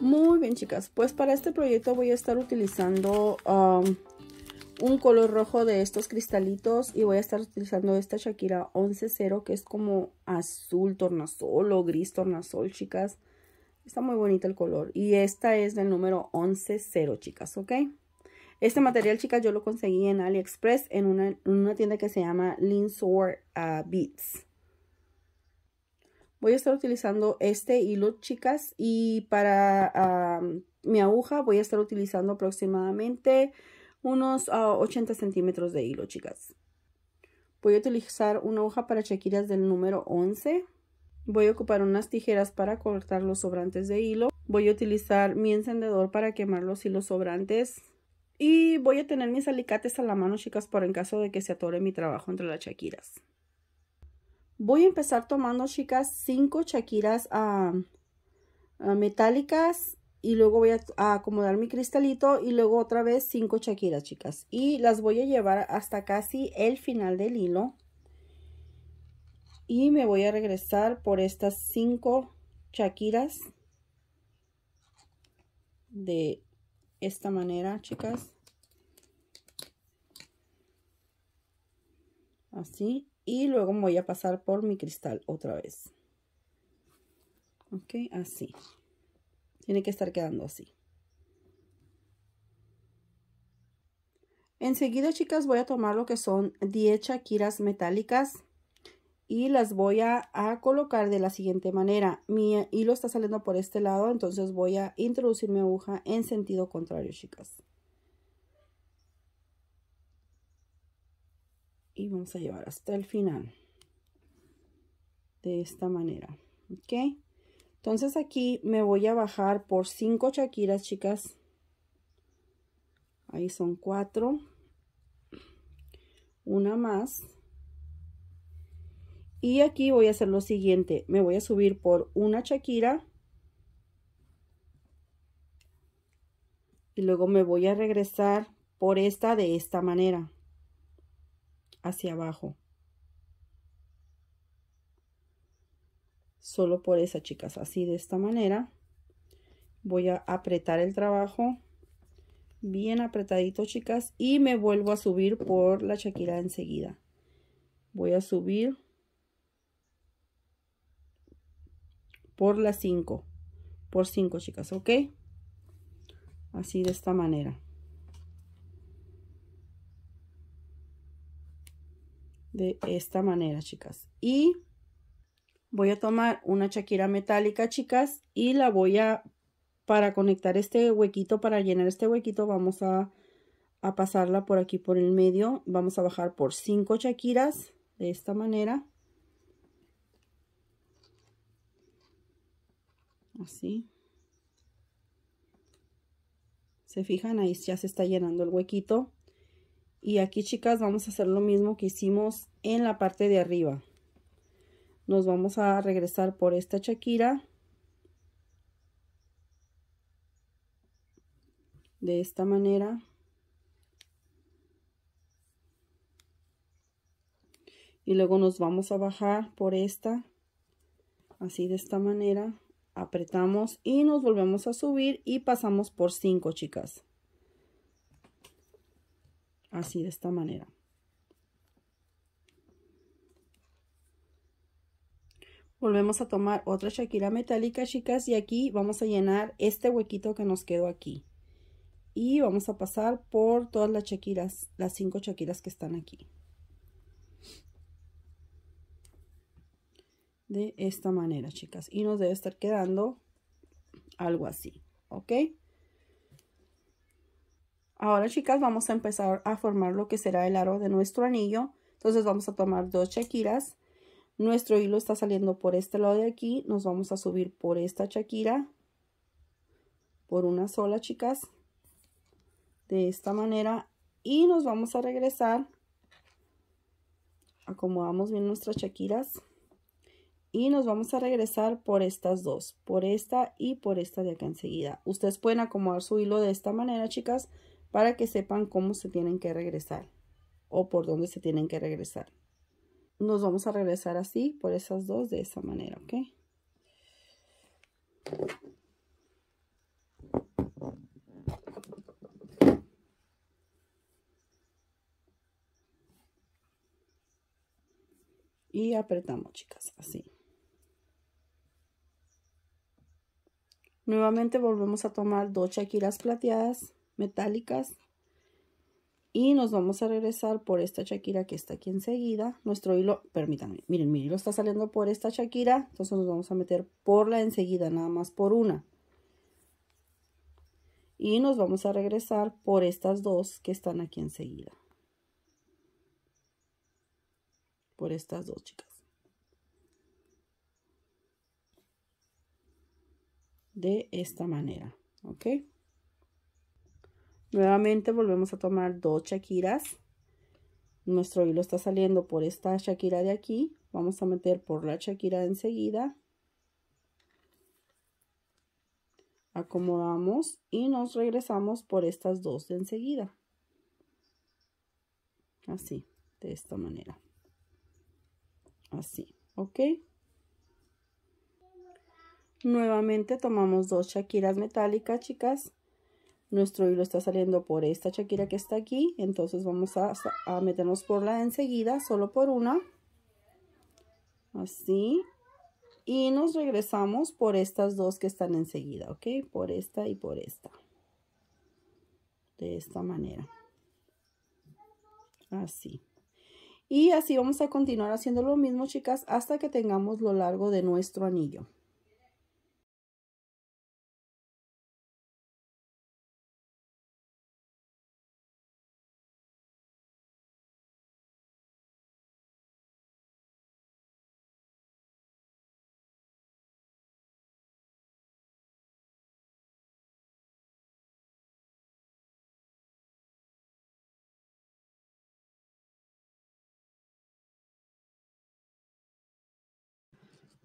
Muy bien chicas, pues para este proyecto voy a estar utilizando um, un color rojo de estos cristalitos y voy a estar utilizando esta Shakira 11.0 que es como azul tornasol o gris tornasol chicas. Está muy bonito el color y esta es del número 11.0 chicas, ¿ok? Este material chicas yo lo conseguí en AliExpress en una, tienda que se llama Linsor uh, Beats voy a estar utilizando este hilo, chicas, y para mi aguja voy a estar utilizando aproximadamente unos 80 ah, centímetros de hilo, chicas. Voy a utilizar una hoja para chaquiras del número 11. Voy a ocupar unas tijeras para cortar los sobrantes de hilo. Voy a utilizar mi encendedor para quemar los hilos sobrantes. Y voy a tener mis alicates a la mano, chicas, por en caso de que se atore mi trabajo entre las chaquiras. Voy a empezar tomando, chicas, cinco chaquiras ah, ah, metálicas y luego voy a, acomodar mi cristalito y luego otra vez cinco chaquiras, chicas. Y las voy a llevar hasta casi el final del hilo. Y me voy a regresar por estas cinco chaquiras de esta manera, chicas. Así y luego voy a pasar por mi cristal otra vez ok así tiene que estar quedando así enseguida chicas voy a tomar lo que son 10 chaquiras metálicas y las voy a, colocar de la siguiente manera mi hilo está saliendo por este lado entonces voy a introducir mi aguja en sentido contrario chicas y vamos a llevar hasta el final de esta manera ok entonces aquí me voy a bajar por cinco chaquiras chicas ahí son cuatro una más y aquí voy a hacer lo siguiente me voy a subir por una chaquira y luego me voy a regresar por esta de esta manera hacia abajo. Solo por esa, chicas, así de esta manera. Voy a apretar el trabajo bien apretadito, chicas, y me vuelvo a subir por la chaquira enseguida. Voy a subir por las 5, por 5, chicas, ¿ok? Así de esta manera. de esta manera, chicas. Y voy a tomar una chaquira metálica, chicas, y la voy a, para conectar este huequito, para llenar este huequito, vamos a, pasarla por aquí, por el medio. Vamos a bajar por cinco chaquiras, de esta manera. Así. Se fijan, ahí ya se está llenando el huequito y aquí chicas vamos a hacer lo mismo que hicimos en la parte de arriba nos vamos a regresar por esta chaquira de esta manera y luego nos vamos a bajar por esta así de esta manera apretamos y nos volvemos a subir y pasamos por 5 chicas así de esta manera volvemos a tomar otra chaquira metálica chicas y aquí vamos a llenar este huequito que nos quedó aquí y vamos a pasar por todas las chaquiras, las cinco chaquiras que están aquí de esta manera chicas y nos debe estar quedando algo así ok Ahora, chicas, vamos a empezar a formar lo que será el aro de nuestro anillo. Entonces vamos a tomar dos chaquiras. Nuestro hilo está saliendo por este lado de aquí. Nos vamos a subir por esta chaquira. Por una sola, chicas. De esta manera. Y nos vamos a regresar. Acomodamos bien nuestras chaquiras. Y nos vamos a regresar por estas dos. Por esta y por esta de acá enseguida. Ustedes pueden acomodar su hilo de esta manera, chicas para que sepan cómo se tienen que regresar o por dónde se tienen que regresar. Nos vamos a regresar así por esas dos de esa manera, ¿ok? y apretamos chicas así nuevamente volvemos a tomar dos chaquiras plateadas metálicas. Y nos vamos a regresar por esta chaquira que está aquí enseguida. Nuestro hilo, permítanme, miren, mi hilo está saliendo por esta chaquira. Entonces nos vamos a meter por la enseguida, nada más por una. Y nos vamos a regresar por estas dos que están aquí enseguida. Por estas dos, chicas. De esta manera, ¿ok? Nuevamente volvemos a tomar dos shakiras. Nuestro hilo está saliendo por esta shakira de aquí. Vamos a meter por la shakira enseguida. Acomodamos y nos regresamos por estas dos de enseguida. Así, de esta manera. Así, ¿ok? Nuevamente tomamos dos shakiras metálicas, chicas nuestro hilo está saliendo por esta chaquira que está aquí entonces vamos a, a meternos por la enseguida solo por una así y nos regresamos por estas dos que están enseguida ok por esta y por esta de esta manera así y así vamos a continuar haciendo lo mismo chicas hasta que tengamos lo largo de nuestro anillo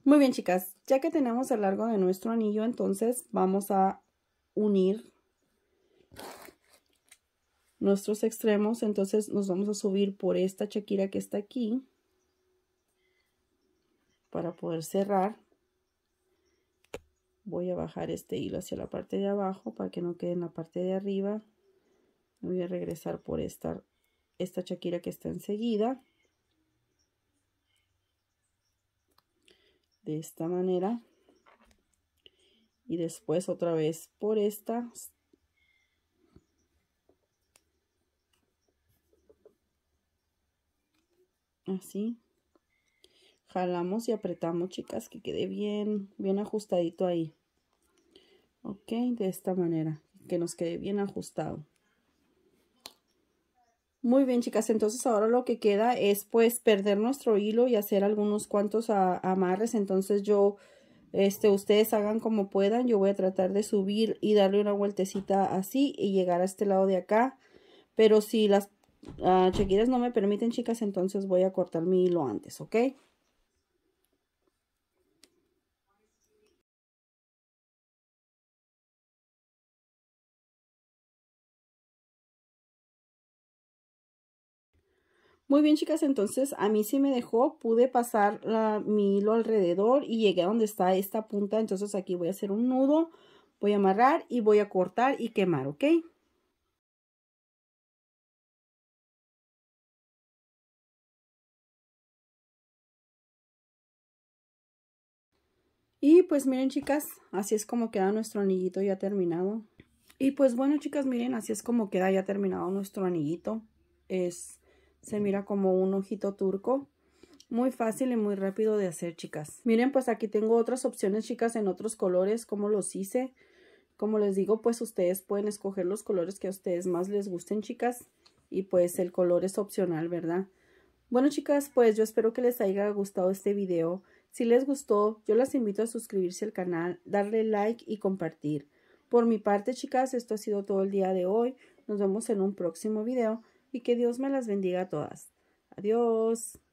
Muy bien, chicas, ya que tenemos el largo de nuestro anillo, entonces vamos a unir nuestros extremos. Entonces nos vamos a subir por esta chaquira que está aquí para poder cerrar. Voy a bajar este hilo hacia la parte de abajo para que no quede en la parte de arriba. Voy a regresar por esta, esta chaquira que está enseguida. de esta manera y después otra vez por esta así jalamos y apretamos chicas que quede bien bien ajustadito ahí ok de esta manera que nos quede bien ajustado muy bien, chicas, entonces ahora lo que queda es pues perder nuestro hilo y hacer algunos cuantos amarres. Entonces yo, este, ustedes hagan como puedan. Yo voy a tratar de subir y darle una vueltecita así y llegar a este lado de acá. Pero si las uh, no me permiten, chicas, entonces voy a cortar mi hilo antes, ¿ok? Muy bien, chicas, entonces a mí sí me dejó, pude pasar la, mi hilo alrededor y llegué a donde está esta punta, entonces aquí voy a hacer un nudo, voy a amarrar y voy a cortar y quemar, ¿ok? Y pues miren chicas, así es como queda nuestro anillito ya terminado. Y pues bueno chicas, miren, así es como queda ya terminado nuestro anillito. Es se mira como un ojito turco. Muy fácil y muy rápido de hacer, chicas. Miren, pues aquí tengo otras opciones, chicas, en otros colores, como los hice. Como les digo, pues ustedes pueden escoger los colores que a ustedes más les gusten, chicas. Y pues el color es opcional, ¿verdad? Bueno, chicas, pues yo espero que les haya gustado este video. Si les gustó, yo las invito a suscribirse al canal, darle like y compartir. Por mi parte, chicas, esto ha sido todo el día de hoy. Nos vemos en un próximo video y que Dios me las bendiga a todas. Adiós.